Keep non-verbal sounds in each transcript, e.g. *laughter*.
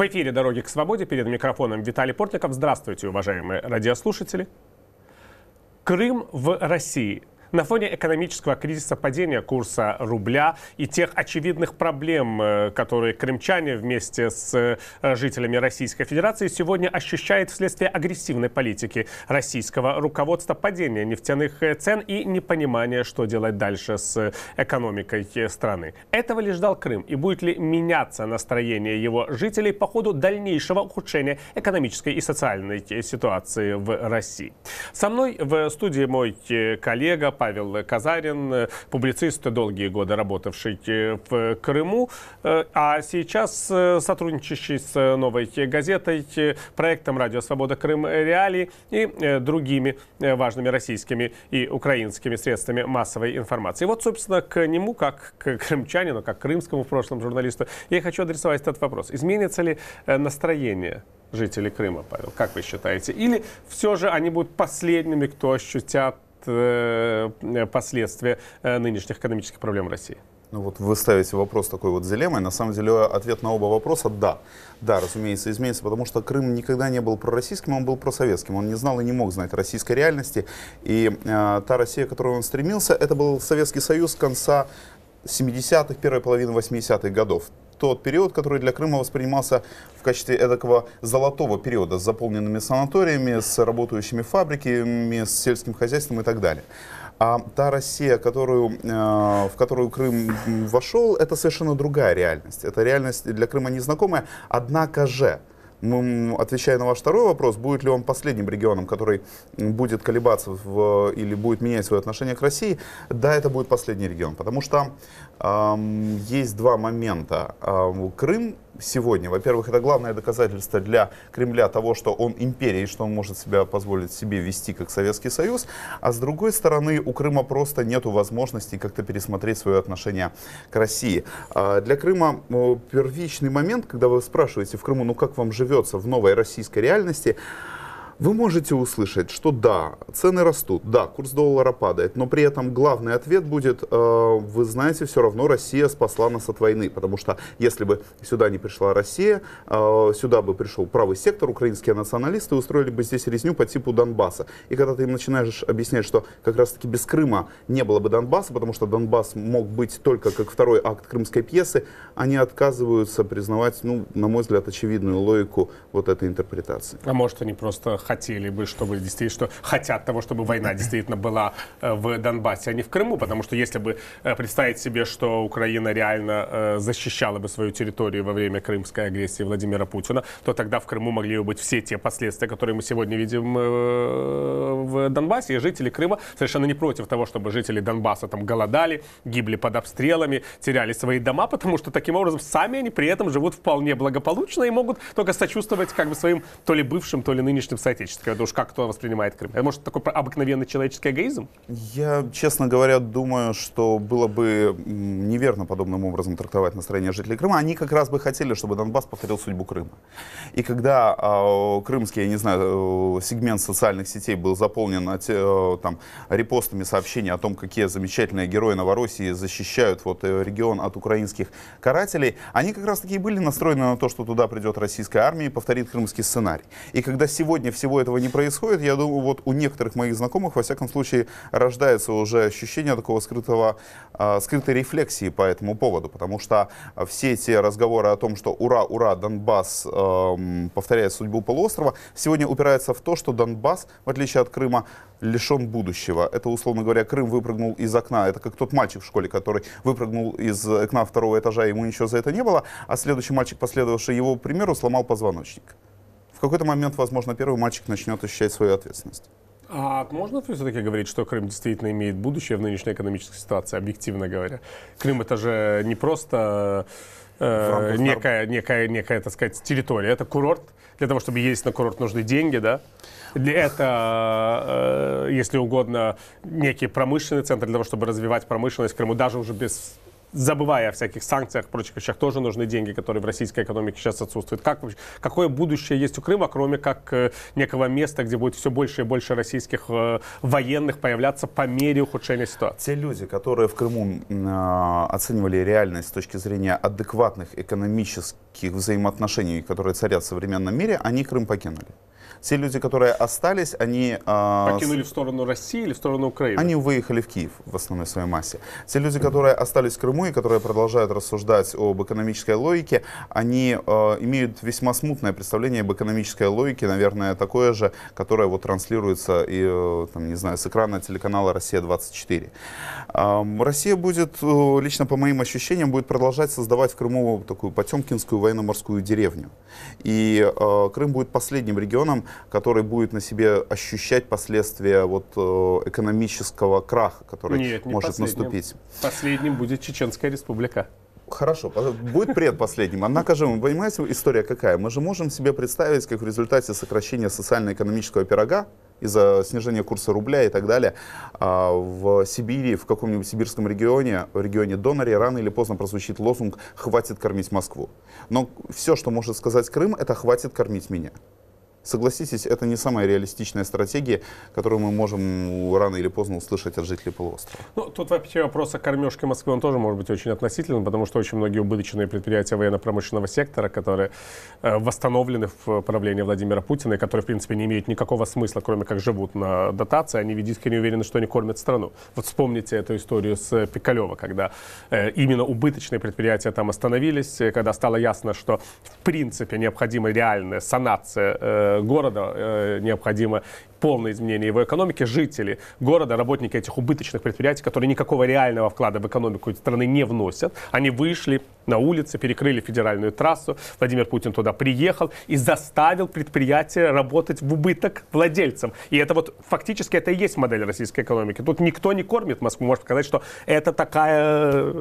В эфире «Дороги к свободе» перед микрофоном Виталий Портников. Здравствуйте, уважаемые радиослушатели. Крым в России. На фоне экономического кризиса падения курса рубля и тех очевидных проблем, э, которые крымчане вместе с э, жителями Российской Федерации сегодня ощущают вследствие агрессивной политики российского руководства падения нефтяных э, цен и непонимания, что делать дальше с экономикой страны. Этого ли ждал Крым и будет ли меняться настроение его жителей по ходу дальнейшего ухудшения экономической и социальной ситуации в России? Со мной в студии мой коллега, Павел Казарин, публицист, долгие годы работавший э, в Крыму, э, а сейчас э, сотрудничающий с «Новой газетой», проектом «Радио Свобода Крым Реалии» и другими важными российскими и украинскими средствами массовой информации. И Вот, собственно, к нему, как к крымчанину, как к крымскому в прошлом журналисту, я хочу адресовать этот вопрос. Изменится ли настроение жителей Крыма, Павел, как вы считаете? Или все же они будут последними, кто ощутят Э, последствия э, нынешних экономических проблем России? Ну вот вы ставите вопрос такой вот дилеммой. На самом деле ответ на оба вопроса – да. Да, разумеется, изменится, потому что Крым никогда не был пророссийским, он был просоветским. Он не знал и не мог знать российской реальности. И э, та Россия, к которой он стремился, это был Советский Союз конца 70-х, первой половины 80-х годов тот период, который для Крыма воспринимался в качестве такого золотого периода с заполненными санаториями, с работающими фабриками, с сельским хозяйством и так далее. А та Россия, которую, э, в которую Крым вошел, это совершенно другая реальность. Это реальность для Крыма незнакомая, однако же, ну, отвечая на ваш второй вопрос, будет ли он последним регионом, который будет колебаться в, или будет менять свое отношение к России, да, это будет последний регион, потому что есть два момента. Крым сегодня, во-первых, это главное доказательство для Кремля того, что он империя и что он может себя позволить себе вести как Советский Союз, а с другой стороны у Крыма просто нет возможности как-то пересмотреть свое отношение к России. А для Крыма э, первичный момент, когда вы спрашиваете в Крыму, ну как вам живется в новой российской реальности, вы можете услышать, что да, цены растут, да, курс доллара падает, но при этом главный ответ будет, э, вы знаете, все равно Россия спасла нас от войны, потому что если бы сюда не пришла Россия, э, сюда бы пришел правый сектор, украинские националисты устроили бы здесь резню по типу Донбасса. И когда ты им начинаешь объяснять, что как раз-таки без Крыма не было бы Донбасса, потому что Донбасс мог быть только как второй акт крымской пьесы, они отказываются признавать, ну, на мой взгляд, очевидную логику вот этой интерпретации. А может, они просто хотели бы, чтобы действительно, что хотят того, чтобы война действительно была э, в Донбассе, а не в Крыму, потому что если бы э, представить себе, что Украина реально э, защищала бы свою территорию во время крымской агрессии Владимира Путина, то тогда в Крыму могли бы быть все те последствия, которые мы сегодня видим в Донбассе, и жители Крыма совершенно не против того, чтобы жители Донбасса там голодали, гибли под обстрелами, теряли свои дома, потому что таким образом сами они при этом живут вполне благополучно и могут только сочувствовать как бы своим то ли бывшим, то ли нынешним соотечественникам отеческое? Это уж как кто воспринимает Крым? Это, может, такой обыкновенный человеческий эгоизм? Я, честно говоря, думаю, что было бы неверно подобным образом трактовать настроение жителей Крыма. Они как раз бы хотели, чтобы Донбасс повторил судьбу Крыма. И когда э, крымский, я не знаю, э, сегмент социальных сетей был заполнен а э, там, репостами сообщений о том, какие замечательные герои Новороссии защищают вот, э, регион от украинских карателей, они как раз таки и были настроены на то, что туда придет российская армия и повторит крымский сценарий. И когда сегодня всего всего этого не происходит. Я думаю, вот у некоторых моих знакомых, во всяком случае, рождается уже ощущение такого скрытого, э, скрытой рефлексии по этому поводу, потому что все эти разговоры о том, что ура, ура, Донбасс э, повторяет судьбу полуострова, сегодня упирается в то, что Донбасс, в отличие от Крыма, лишен будущего. Это, условно говоря, Крым выпрыгнул из окна. Это как тот мальчик в школе, который выпрыгнул из окна второго этажа, ему ничего за это не было, а следующий мальчик, последовавший его примеру, сломал позвоночник в какой-то момент, возможно, первый мальчик начнет ощущать свою ответственность. А можно все-таки говорить, что Крым действительно имеет будущее в нынешней экономической ситуации, объективно говоря? Крым это же не просто э, некая, некая, некая, так сказать, территория, это курорт. Для того, чтобы ездить на курорт, нужны деньги, да? Для это, э, если угодно, некий промышленный центр для того, чтобы развивать промышленность Крыму, даже уже без забывая о всяких санкциях, прочих вещах, тоже нужны деньги, которые в российской экономике сейчас отсутствуют. Как, какое будущее есть у Крыма, кроме как э, некого места, где будет все больше и больше российских э, военных появляться по мере ухудшения ситуации? Те люди, которые в Крыму э, оценивали реальность с точки зрения адекватных экономических взаимоотношений, которые царят в современном мире, они Крым покинули. Все люди, которые остались, они... А, Покинули в сторону России или в сторону Украины? Они выехали в Киев в основной своей массе. Те люди, которые остались в Крыму и которые продолжают рассуждать об экономической логике, они а, имеют весьма смутное представление об экономической логике, наверное, такое же, которое вот транслируется и, э, там, не знаю, с экрана телеканала «Россия-24». Россия будет, э, лично по моим ощущениям, будет продолжать создавать в Крыму такую потемкинскую военно-морскую деревню. И э, Крым будет последним регионом, который будет на себе ощущать последствия вот э, экономического краха, который Нет, не может последним. наступить. Последним будет Чеченская республика. Хорошо, будет предпоследним. Однако же, вы понимаете, история какая? Мы же можем себе представить, как в результате сокращения социально-экономического пирога, из-за снижения курса рубля и так далее, а, в Сибири, в каком-нибудь сибирском регионе, в регионе Доноре, рано или поздно прозвучит лозунг «Хватит кормить Москву». Но все, что может сказать Крым, это «Хватит кормить меня». Согласитесь, это не самая реалистичная стратегия, которую мы можем рано или поздно услышать от жителей полуострова. Ну, тут вообще вопрос о кормежке Москвы, он тоже может быть очень относительным, потому что очень многие убыточные предприятия военно-промышленного сектора, которые э, восстановлены в правлении Владимира Путина, и которые, в принципе, не имеют никакого смысла, кроме как живут на дотации, они ведь не уверены, что они кормят страну. Вот вспомните эту историю с э, Пикалева, когда э, именно убыточные предприятия там остановились, когда стало ясно, что, в принципе, необходима реальная санация города э, необходимо полное изменение его экономики, жители города, работники этих убыточных предприятий, которые никакого реального вклада в экономику страны не вносят, они вышли на улицы, перекрыли федеральную трассу, Владимир Путин туда приехал и заставил предприятие работать в убыток владельцам. И это вот фактически это и есть модель российской экономики. Тут никто не кормит Москву, может сказать, что это такая,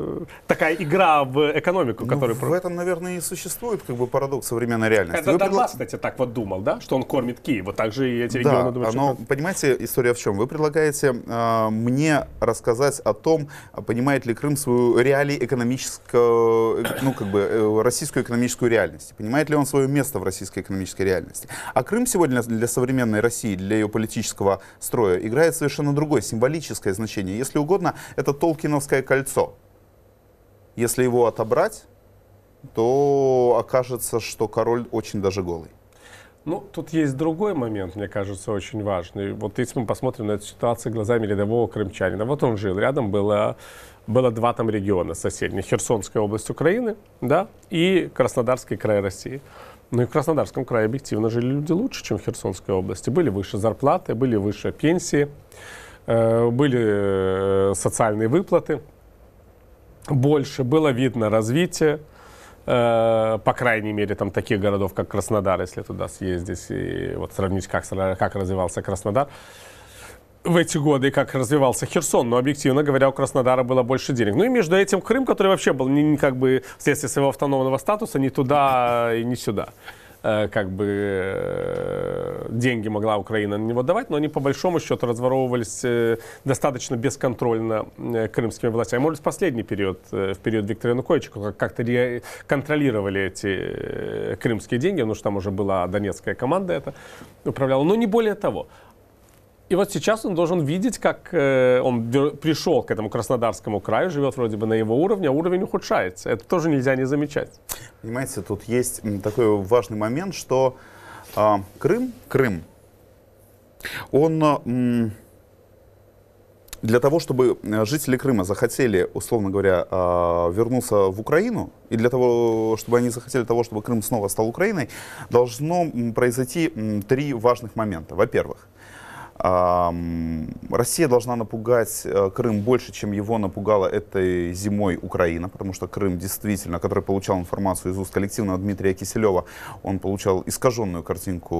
такая игра в экономику, ну, В этом, наверное, и существует как бы парадокс современной реальности. Это Вы Донбасс, предла... кстати, так вот думал, да, что он кормит Киев, вот так же и эти да. регионы думают но ну понимаете, история в чем? Вы предлагаете э, мне рассказать о том, а, понимает ли Крым свою реалии экономическую, э, ну как бы э, российскую экономическую реальность, понимает ли он свое место в российской экономической реальности. А Крым сегодня для современной России, для ее политического строя играет совершенно другое символическое значение. Если угодно, это Толкиновское кольцо. Если его отобрать, то окажется, что король очень даже голый. Ну, тут есть другой момент, мне кажется, очень важный. Вот если мы посмотрим на эту ситуацию глазами рядового крымчанина, вот он жил, рядом было, было два там региона соседних, Херсонская область Украины, да, и Краснодарский край России. Ну и в Краснодарском крае объективно жили люди лучше, чем в Херсонской области. Были выше зарплаты, были выше пенсии, э, были э, социальные выплаты больше, было видно развитие. Э, по крайней мере, там таких городов, как Краснодар, если туда съездить и вот сравнить, как, как развивался Краснодар в эти годы, как развивался Херсон, но, объективно говоря, у Краснодара было больше денег. Ну и между этим Крым, который вообще был не, не как бы вследствие своего автономного статуса ни туда э, и ни сюда. Э, как бы э, деньги могла Украина на него давать, но они по большому счету разворовывались э, достаточно бесконтрольно крымскими властями. Может, в последний период, в период Виктора Януковича, как-то контролировали эти крымские деньги, потому ну, что там уже была донецкая команда это управляла, но не более того. И вот сейчас он должен видеть, как э, он пришел к этому Краснодарскому краю, живет вроде бы на его уровне, а уровень ухудшается. Это тоже нельзя не замечать. Понимаете, тут есть такой важный момент, что э, Крым, Крым, он э, для того, чтобы э, жители Крыма захотели, условно говоря, э, вернуться в Украину, и для того, чтобы они захотели того, чтобы Крым снова стал Украиной, должно произойти три важных момента. Во-первых, Россия должна напугать э, Крым больше, чем его напугала этой зимой Украина, потому что Крым действительно, который получал информацию из уст коллективного Дмитрия Киселева, он получал искаженную картинку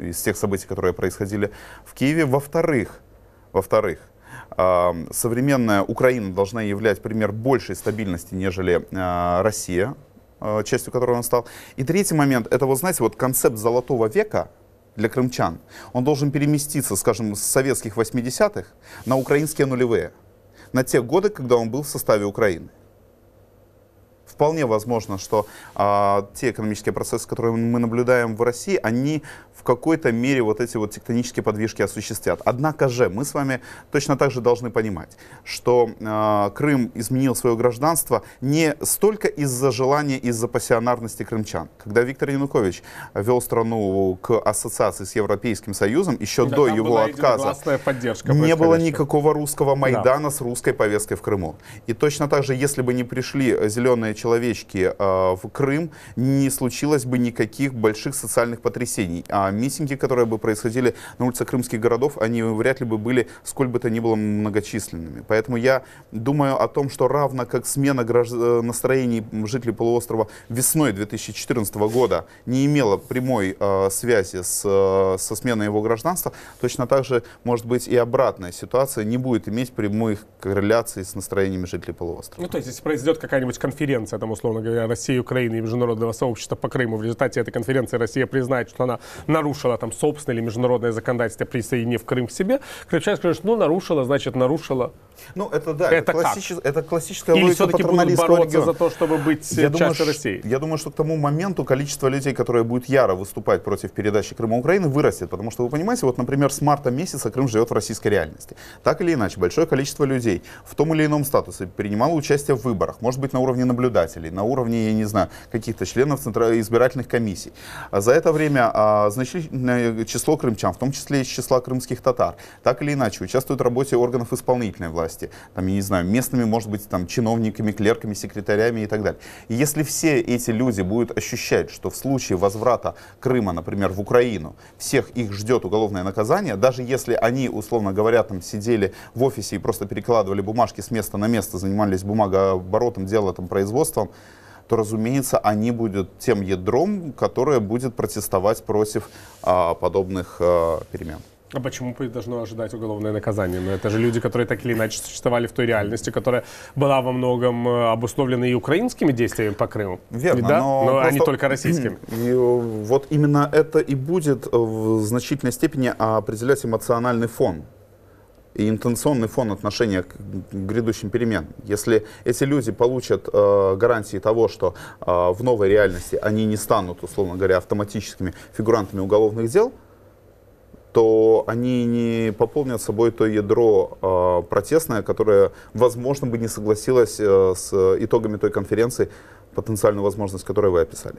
из тех событий, которые происходили в Киеве. Во-вторых, во-вторых, современная Украина должна являть пример большей стабильности, нежели э, Россия, э, частью которой он стал. И третий момент, это вот, знаете, вот концепт золотого века – для крымчан, он должен переместиться, скажем, с советских 80-х на украинские нулевые, на те годы, когда он был в составе Украины вполне возможно, что а, те экономические процессы, которые мы наблюдаем в России, они в какой-то мере вот эти вот тектонические подвижки осуществят. Однако же мы с вами точно так же должны понимать, что а, Крым изменил свое гражданство не столько из-за желания, из-за пассионарности крымчан. Когда Виктор Янукович вел страну к ассоциации с Европейским Союзом, еще да, до его отказа, поддержка, не было никакого русского Майдана да. с русской повесткой в Крыму. И точно так же, если бы не пришли зеленые человечке а, в Крым, не случилось бы никаких больших социальных потрясений. А митинги, которые бы происходили на улицах крымских городов, они вряд ли бы были сколь бы то ни было многочисленными. Поэтому я думаю о том, что равно как смена э, настроений жителей полуострова весной 2014 года не имела прямой э, связи с, э, со сменой его гражданства, точно так же, может быть, и обратная ситуация не будет иметь прямых корреляций с настроениями жителей полуострова. Ну, то есть, если произойдет какая-нибудь конференция, конференция, там, условно говоря, России, Украины и международного сообщества по Крыму. В результате этой конференции Россия признает, что она нарушила там собственное или международное законодательство, присоединив Крым к себе. Крымчане скажут, ну, нарушила, значит, нарушила. Ну, это да, это, это, классичес... это классическая Или логика бороться региона. за то, чтобы быть я э, думаю, России? Я думаю, что к тому моменту количество людей, которые будут яро выступать против передачи Крыма Украины, вырастет. Потому что, вы понимаете, вот, например, с марта месяца Крым живет в российской реальности. Так или иначе, большое количество людей в том или ином статусе принимало участие в выборах, может быть, на уровне наблюдателя избирателей, на уровне, я не знаю, каких-то членов избирательных комиссий. А за это время а, значительное число крымчан, в том числе из числа крымских татар, так или иначе участвуют в работе органов исполнительной власти, там, я не знаю, местными, может быть, там, чиновниками, клерками, секретарями и так далее. И если все эти люди будут ощущать, что в случае возврата Крыма, например, в Украину, всех их ждет уголовное наказание, даже если они, условно говоря, там сидели в офисе и просто перекладывали бумажки с места на место, занимались бумагооборотом, дело там производства, правительством, то, разумеется, они будут тем ядром, которое будет протестовать против а, подобных а, перемен. А почему должно ожидать уголовное наказание? Но ну, это же люди, которые так или иначе существовали в той реальности, которая была во многом э, обусловлена и украинскими действиями по Крыму. Верно, да? но, но просто... а только российскими. *clears throat* И, э, вот именно это и будет э, в значительной степени определять эмоциональный фон и интенционный фон отношения к грядущим перемен. Если эти люди получат э, гарантии того, что э, в новой реальности они не станут, условно говоря, автоматическими фигурантами уголовных дел, то они не пополнят собой то ядро э, протестное, которое, возможно, бы не согласилось э, с итогами той конференции, потенциальную возможность которой вы описали.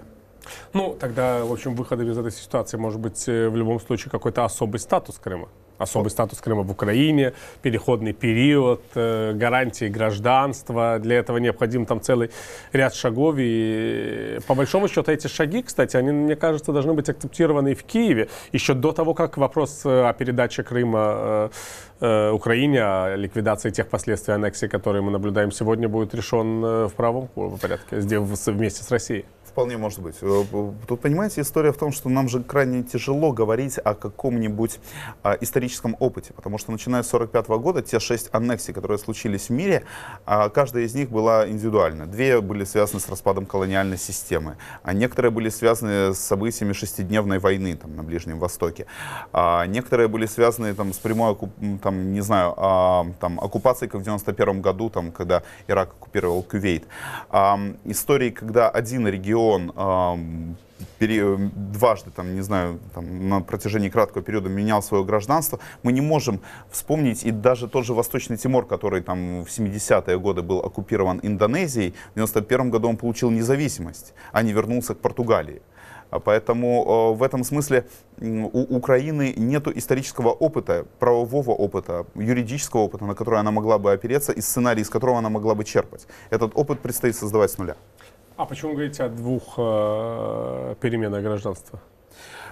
Ну, тогда, в общем, выходом из этой ситуации может быть э, в любом случае какой-то особый статус Крыма особый статус Крыма в Украине, переходный период, э, гарантии гражданства. Для этого необходим там целый ряд шагов. И по большому счету эти шаги, кстати, они, мне кажется, должны быть акцептированы и в Киеве. Еще до того, как вопрос э, о передаче Крыма э, Украине, о ликвидации тех последствий аннексии, которые мы наблюдаем сегодня, будет решен в правом порядке вместе с Россией вполне может быть. Э, тут, понимаете, история в том, что нам же крайне тяжело говорить о каком-нибудь а, историческом опыте, потому что начиная с 1945 года те шесть аннексий, которые случились в мире, а, каждая из них была индивидуальна. Две были связаны с распадом колониальной системы, а некоторые были связаны с событиями шестидневной войны там, на Ближнем Востоке, а, некоторые были связаны там, с прямой там, не знаю, а, там, оккупацией, как в 1991 году, там, когда Ирак оккупировал Кувейт. А, истории, когда один регион он э, пере, дважды, там, не знаю, там, на протяжении краткого периода менял свое гражданство, мы не можем вспомнить, и даже тот же Восточный Тимор, который там в 70-е годы был оккупирован Индонезией, в 91 году он получил независимость, а не вернулся к Португалии. А поэтому э, в этом смысле у Украины нет исторического опыта, правового опыта, юридического опыта, на который она могла бы опереться, и сценарий, из которого она могла бы черпать. Этот опыт предстоит создавать с нуля. А почему вы говорите о двух э, переменах гражданства?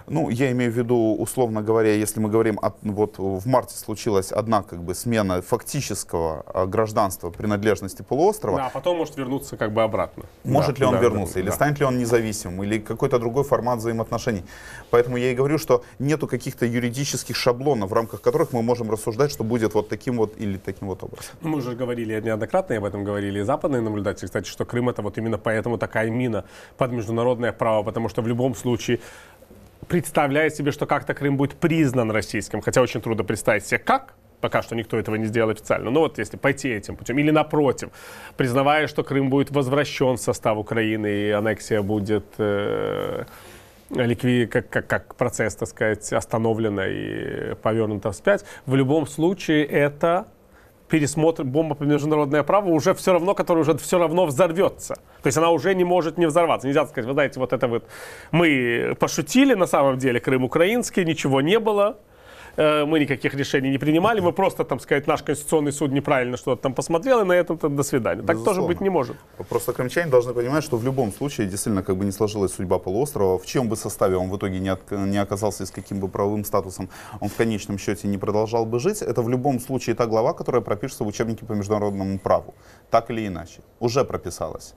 Ну, я имею в виду, условно говоря, если мы говорим, о, вот в марте случилась одна как бы смена фактического а, гражданства принадлежности полуострова. Да, а потом может вернуться как бы обратно. Может да, ли он да, вернуться, да, или да. станет ли он независимым, или какой-то другой формат взаимоотношений. Поэтому я и говорю, что нету каких-то юридических шаблонов, в рамках которых мы можем рассуждать, что будет вот таким вот или таким вот образом. Ну, мы уже говорили неоднократно, и об этом говорили и западные наблюдатели, кстати, что Крым это вот именно поэтому такая мина под международное право, потому что в любом случае представляя себе, что как-то Крым будет признан российским, хотя очень трудно представить себе как, пока что никто этого не сделал официально. Но вот если пойти этим путем, или напротив, признавая, что Крым будет возвращен в состав Украины и аннексия будет э, ликви, как, как, как процесс, так сказать, остановлена и повернута вспять, в любом случае это пересмотр бомба по международное право уже все равно, которая уже все равно взорвется. То есть она уже не может не взорваться. Нельзя сказать, вы знаете, вот это вот мы пошутили, на самом деле Крым украинский, ничего не было. Э, мы никаких решений не принимали, мы просто, там сказать, наш Конституционный суд неправильно что-то там посмотрел, и на этом -то до свидания. Так тоже быть не может. Просто крымчане должны понимать, что в любом случае действительно как бы не сложилась судьба полуострова, в чем бы составе он в итоге не, от, не оказался и с каким бы правовым статусом он в конечном счете не продолжал бы жить, это в любом случае та глава, которая пропишется в учебнике по международному праву, так или иначе, уже прописалась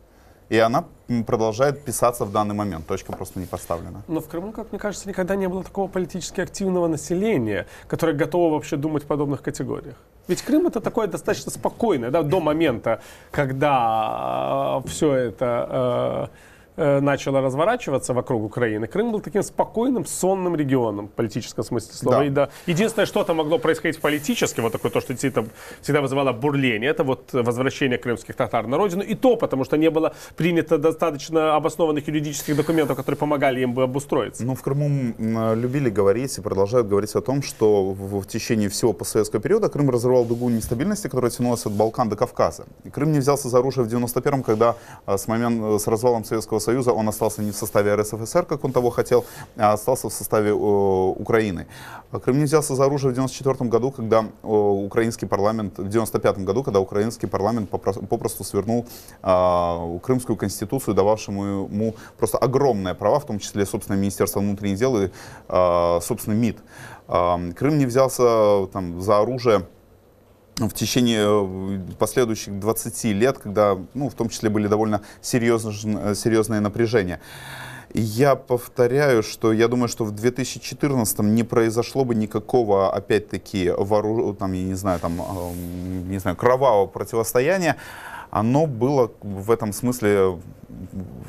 и она продолжает писаться в данный момент. Точка просто не поставлена. Но в Крыму, как мне кажется, никогда не было такого политически активного населения, которое готово вообще думать в подобных категориях. Ведь Крым это такое достаточно спокойное, да, до момента, когда а, все это... Э, Э, начало разворачиваться вокруг Украины, Крым был таким спокойным, сонным регионом в политическом смысле слова. Да. И, да, единственное, что-то могло происходить политически, вот такое то, что действительно всегда вызывало бурление, это вот возвращение крымских татар на родину. И то, потому что не было принято достаточно обоснованных юридических документов, которые помогали им бы обустроиться. Ну, в Крыму любили говорить и продолжают говорить о том, что в, в течение всего постсоветского периода Крым разорвал дугу нестабильности, которая тянулась от Балкан до Кавказа. И Крым не взялся за оружие в 91-м, когда а, с, момент, э, с развалом Советского Союза, он остался не в составе РСФСР, как он того хотел, а остался в составе э, Украины. А не взялся за оружие в 94 году, когда э, украинский парламент, в 95 году, когда украинский парламент попросту свернул э, Крымскую конституцию, дававшему ему просто огромные права, в том числе, собственное Министерство внутренних дел и, э, собственно, МИД. Крым не взялся там, за оружие в течение э, последующих 20 лет, когда, ну, в том числе были довольно серьезные, э, серьезные напряжения. Я повторяю, что я думаю, что в 2014 не произошло бы никакого, опять-таки, вору... там, я не знаю, там, э, не знаю, кровавого противостояния. Оно было в этом смысле,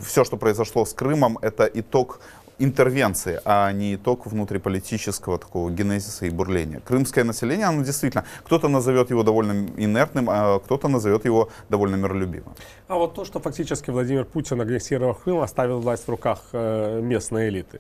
все, что произошло с Крымом, это итог интервенции, а не итог внутриполитического такого генезиса и бурления. Крымское население, оно действительно, кто-то назовет его довольно инертным, а кто-то назовет его довольно миролюбивым. А вот то, что фактически Владимир Путин, агрессировал Крым, оставил власть в руках э, местной элиты.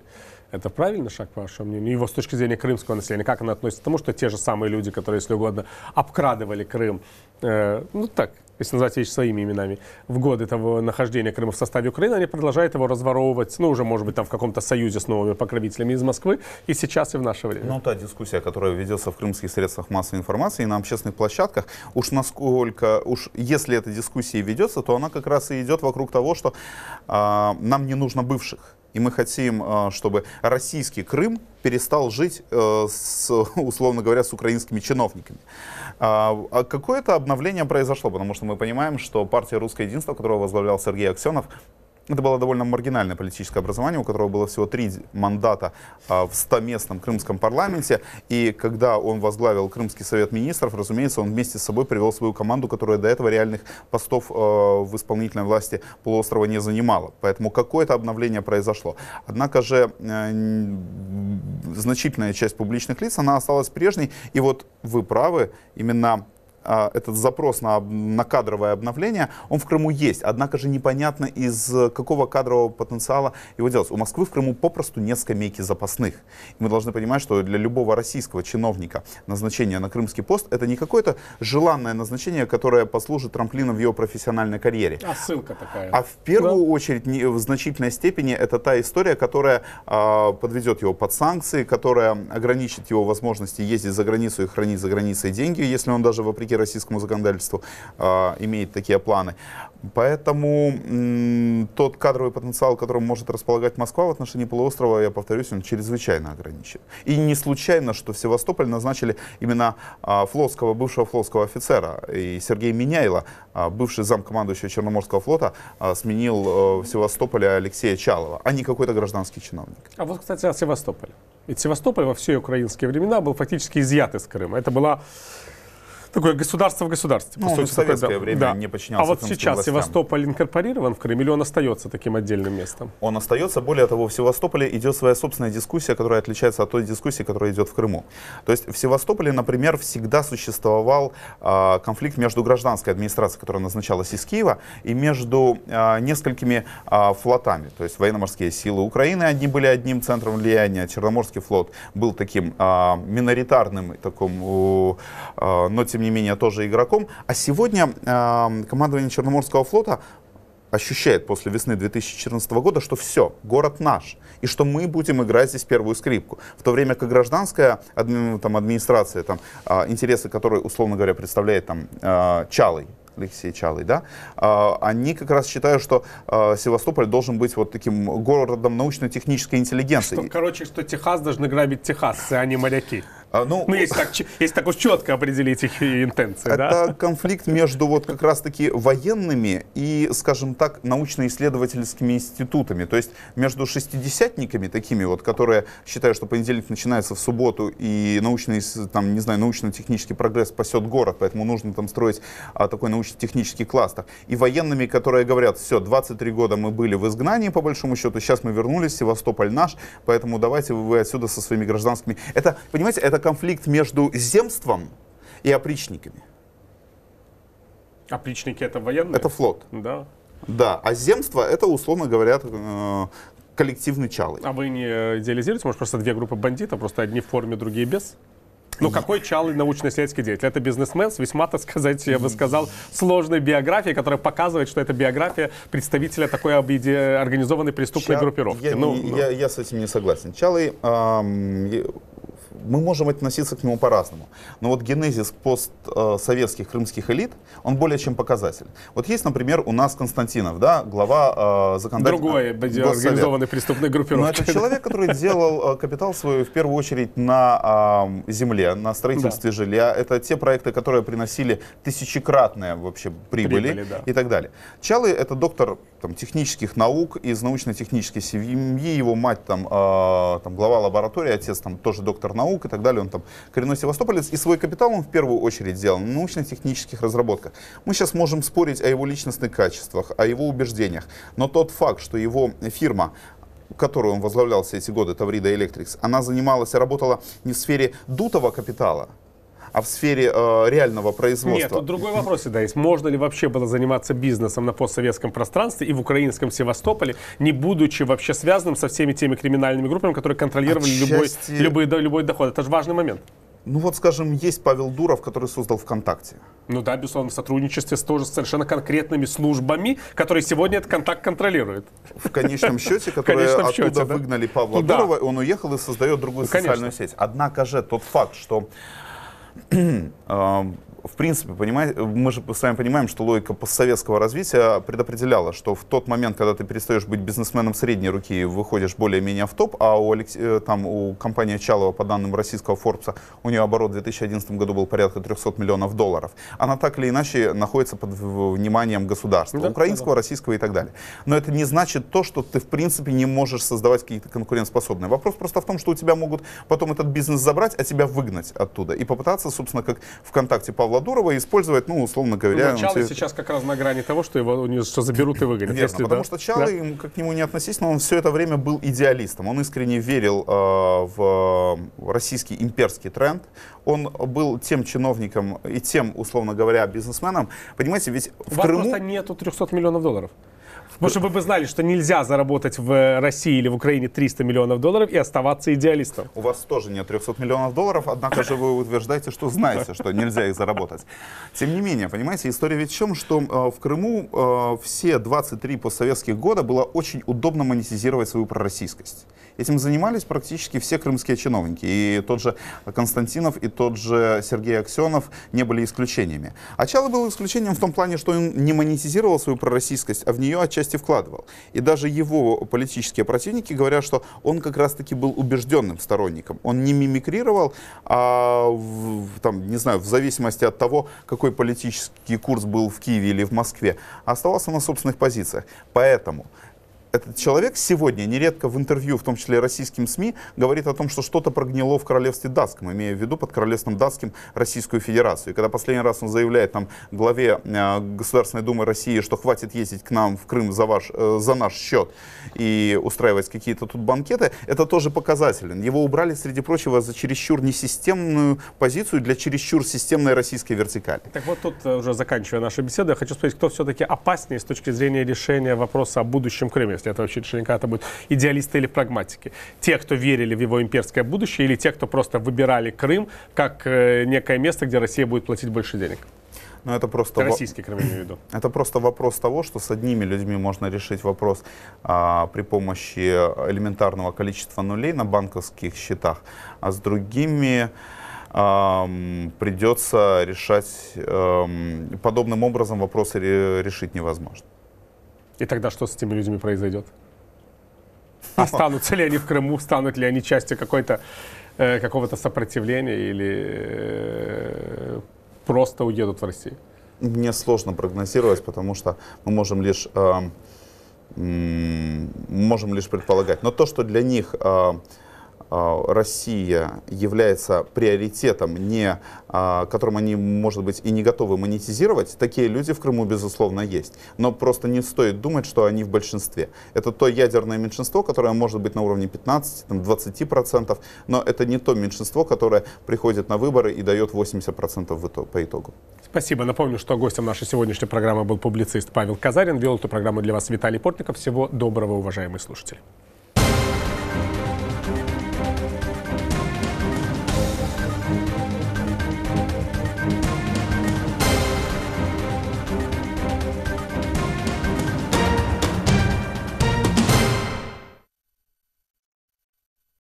Это правильный шаг, по вашему мнению? Его с точки зрения крымского населения, как она относится к тому, что те же самые люди, которые, если угодно, обкрадывали Крым, э, ну так, если назвать вещи своими именами, в годы того нахождения Крыма в составе Украины, они продолжают его разворовывать, ну, уже, может быть, там в каком-то союзе с новыми покровителями из Москвы, и сейчас, и в наше время. Ну, та дискуссия, которая ведется в крымских средствах массовой информации и на общественных площадках, уж насколько, уж если эта дискуссия ведется, то она как раз и идет вокруг того, что э, нам не нужно бывших. И мы хотим, а, чтобы российский Крым перестал жить, э, с, условно говоря, с украинскими чиновниками. А, а какое-то обновление произошло, потому что мы понимаем, что партия «Русское единство», которую возглавлял Сергей Аксенов, это было довольно маргинальное политическое образование, у которого было всего три мандата а, в 100-местном крымском парламенте. И когда он возглавил Крымский совет министров, разумеется, он вместе с собой привел свою команду, которая до этого реальных постов а, в исполнительной власти полуострова не занимала. Поэтому какое-то обновление произошло. Однако же э, значительная часть публичных лиц, она осталась прежней. И вот вы правы, именно а, этот запрос на, на кадровое обновление, он в Крыму есть, однако же непонятно, из какого кадрового потенциала его делать. У Москвы в Крыму попросту нет скамейки запасных. И мы должны понимать, что для любого российского чиновника назначение на крымский пост это не какое-то желанное назначение, которое послужит трамплином в его профессиональной карьере. А ссылка такая. А в первую да. очередь, не, в значительной степени, это та история, которая э, подведет его под санкции, которая ограничит его возможности ездить за границу и хранить за границей деньги, если он даже вопреки российскому законодательству э, имеет такие планы. Поэтому тот кадровый потенциал, которым может располагать Москва в отношении полуострова, я повторюсь, он чрезвычайно ограничен. И не случайно, что в Севастополь назначили именно э, флотского, бывшего флотского офицера. И Сергей Миняйло, э, а, бывший замкомандующего Черноморского флота, сменил э, в Севастополе Алексея Чалова, а не какой-то гражданский чиновник. А вот, кстати, о Севастополе. Ведь Севастополь во все украинские времена был фактически изъят из Крыма. Это была такое государство в государстве. Ну, сути, в советское такое, время да. не подчинялся А вот сейчас властям. Севастополь инкорпорирован в Крым или он остается таким отдельным местом? Он остается. Более того, в Севастополе идет своя собственная дискуссия, которая отличается от той дискуссии, которая идет в Крыму. То есть в Севастополе, например, всегда существовал э, конфликт между гражданской администрацией, которая назначалась из Киева, и между э, несколькими э, флотами. То есть военно-морские силы Украины, одни были одним центром влияния, Черноморский флот был таким э, миноритарным, таком, э, но тем тем не менее, тоже игроком. А сегодня э, командование Черноморского флота ощущает после весны 2014 года, что все, город наш, и что мы будем играть здесь первую скрипку. В то время как гражданская адми, там, администрация, там, а, интересы которой, условно говоря, представляет там, а, Чалый, Алексей Чалый, да, а, они как раз считают, что Севастополь должен быть вот таким городом научно-технической интеллигенции. Что, короче, что Техас должны грабить Техас, а не моряки. А, ну, ну если, так, если так уж четко определить их интенции, Это да? конфликт между вот как раз-таки военными и, скажем так, научно-исследовательскими институтами. То есть между шестидесятниками, такими вот, которые считают, что понедельник начинается в субботу, и научный, там, не знаю, научно-технический прогресс спасет город, поэтому нужно там строить а, такой научно-технический кластер. И военными, которые говорят, все, 23 года мы были в изгнании, по большому счету, сейчас мы вернулись, Севастополь наш, поэтому давайте вы отсюда со своими гражданскими. Это, понимаете, это это конфликт между земством и опричниками. Опричники это военные? Это флот. Да. Да, а земство это, условно говоря, э, коллективный чалый. А вы не идеализируете, может, просто две группы бандитов, просто одни в форме, другие без? Ну, какой чалый научно-исследовательский деятель? Это бизнесмен с весьма, так сказать, я бы сказал, сложной биографией, которая показывает, что это биография представителя такой организованной преступной Ча... группировки. Я, ну, я, ну. Я, я с этим не согласен. Чалый эм, мы можем относиться к нему по-разному. Но вот генезис постсоветских э, крымских элит, он более чем показатель. Вот есть, например, у нас Константинов, да, глава э, законодательного... Другой организованной преступной группировки. Но это человек, который делал э, капитал свой в первую очередь на э, земле, на строительстве да. жилья. Это те проекты, которые приносили тысячекратные вообще прибыли, прибыли да. и так далее. Чалы — это доктор там, технических наук из научно-технической семьи. Его мать там, э, там глава лаборатории, отец там тоже доктор наук наук и так далее. Он там коренной севастополец. И свой капитал он в первую очередь сделал на научно-технических разработках. Мы сейчас можем спорить о его личностных качествах, о его убеждениях. Но тот факт, что его фирма которую он возглавлял все эти годы, Таврида Электрикс, она занималась и работала не в сфере дутого капитала, а в сфере э, реального производства. Нет, тут другой вопрос всегда есть. Можно ли вообще было заниматься бизнесом на постсоветском пространстве и в украинском Севастополе, не будучи вообще связанным со всеми теми криминальными группами, которые контролировали Отчасти... любой, любой, любой доход? Это же важный момент. Ну вот, скажем, есть Павел Дуров, который создал ВКонтакте. Ну да, безусловно, в сотрудничестве с тоже совершенно конкретными службами, которые сегодня этот контакт контролируют. В конечном счете, *laughs* которые конечном оттуда счете, да. выгнали Павла ну, Дурова, да. он уехал и создает другую ну, социальную конечно. сеть. Однако же тот факт, что *clears throat* um, в принципе, понимаете, мы же с вами понимаем, что логика постсоветского развития предопределяла, что в тот момент, когда ты перестаешь быть бизнесменом средней руки и выходишь более-менее в топ, а у, Алексе, э, там, у компании Чалова, по данным российского Форбса, у нее оборот в 2011 году был порядка 300 миллионов долларов. Она так или иначе находится под вниманием государства, да, украинского, да, российского и так далее. Но это не значит то, что ты, в принципе, не можешь создавать какие-то конкурентоспособные. Вопрос просто в том, что у тебя могут потом этот бизнес забрать, а тебя выгнать оттуда и попытаться, собственно, как ВКонтакте Павла Ладурова использовать, ну, условно говоря... Ну, Чалы те... сейчас как раз на грани того, что его что заберут и выгонят. Верно, если, потому да? что Чалы, да? как к нему не относись, но он все это время был идеалистом. Он искренне верил э, в российский имперский тренд. Он был тем чиновником и тем, условно говоря, бизнесменом. Понимаете, ведь в У вас Крыму... просто нету 300 миллионов долларов. Вот чтобы вы знали, что нельзя заработать в э, России или в Украине 300 миллионов долларов и оставаться идеалистом. У вас тоже нет 300 миллионов долларов, однако же вы утверждаете, что знаете, что нельзя их заработать. Тем не менее, понимаете, история ведь в чем, что э, в Крыму э, все 23 постсоветских года было очень удобно монетизировать свою пророссийскость. Этим занимались практически все крымские чиновники. И тот же Константинов, и тот же Сергей Аксенов не были исключениями. Очало был исключением в том плане, что он не монетизировал свою пророссийскость, а в нее отчасти отчасти вкладывал. И даже его политические противники говорят, что он как раз-таки был убежденным сторонником. Он не мимикрировал, а в, там, не знаю, в зависимости от того, какой политический курс был в Киеве или в Москве, оставался на собственных позициях. Поэтому этот человек сегодня нередко в интервью, в том числе российским СМИ, говорит о том, что что-то прогнило в королевстве датском, имея в виду под королевством датским Российскую Федерацию. И когда последний раз он заявляет там главе э, Государственной Думы России, что хватит ездить к нам в Крым за, ваш, э, за наш счет и устраивать какие-то тут банкеты, это тоже показателен. Его убрали, среди прочего, за чересчур несистемную позицию для чересчур системной российской вертикали. Так вот тут, э, уже заканчивая нашу беседу, я хочу спросить, кто все-таки опаснее с точки зрения решения вопроса о будущем Крыма, если зависимости от вообще решения, когда ты будешь идеалисты или прагматики. Те, кто верили в его имперское будущее, или те, кто просто выбирали Крым как э, некое место, где Россия будет платить больше денег. Но ну, это просто российский Крым, я виду. *clears throat* Это просто вопрос того, что с одними людьми можно решить вопрос а, при помощи элементарного количества нулей на банковских счетах, а с другими а, придется решать а, подобным образом вопросы решить невозможно. И тогда что с этими людьми произойдет? Останутся ли они в Крыму, станут ли они частью какой-то э, какого-то сопротивления или э, просто уедут в Россию? Мне сложно прогнозировать, потому что мы можем лишь э, можем лишь предполагать. Но то, что для них э, а, Россия является приоритетом, не, а, которым они, может быть, и не готовы монетизировать, такие люди в Крыму, безусловно, есть. Но просто не стоит думать, что они в большинстве. Это то ядерное меньшинство, которое может быть на уровне 15-20%, но это не то меньшинство, которое приходит на выборы и дает 80% итог, по итогу. Спасибо. Напомню, что гостем нашей сегодняшней программы был публицист Павел Казарин. Вел эту программу для вас Виталий Портников. Всего доброго, уважаемые слушатели.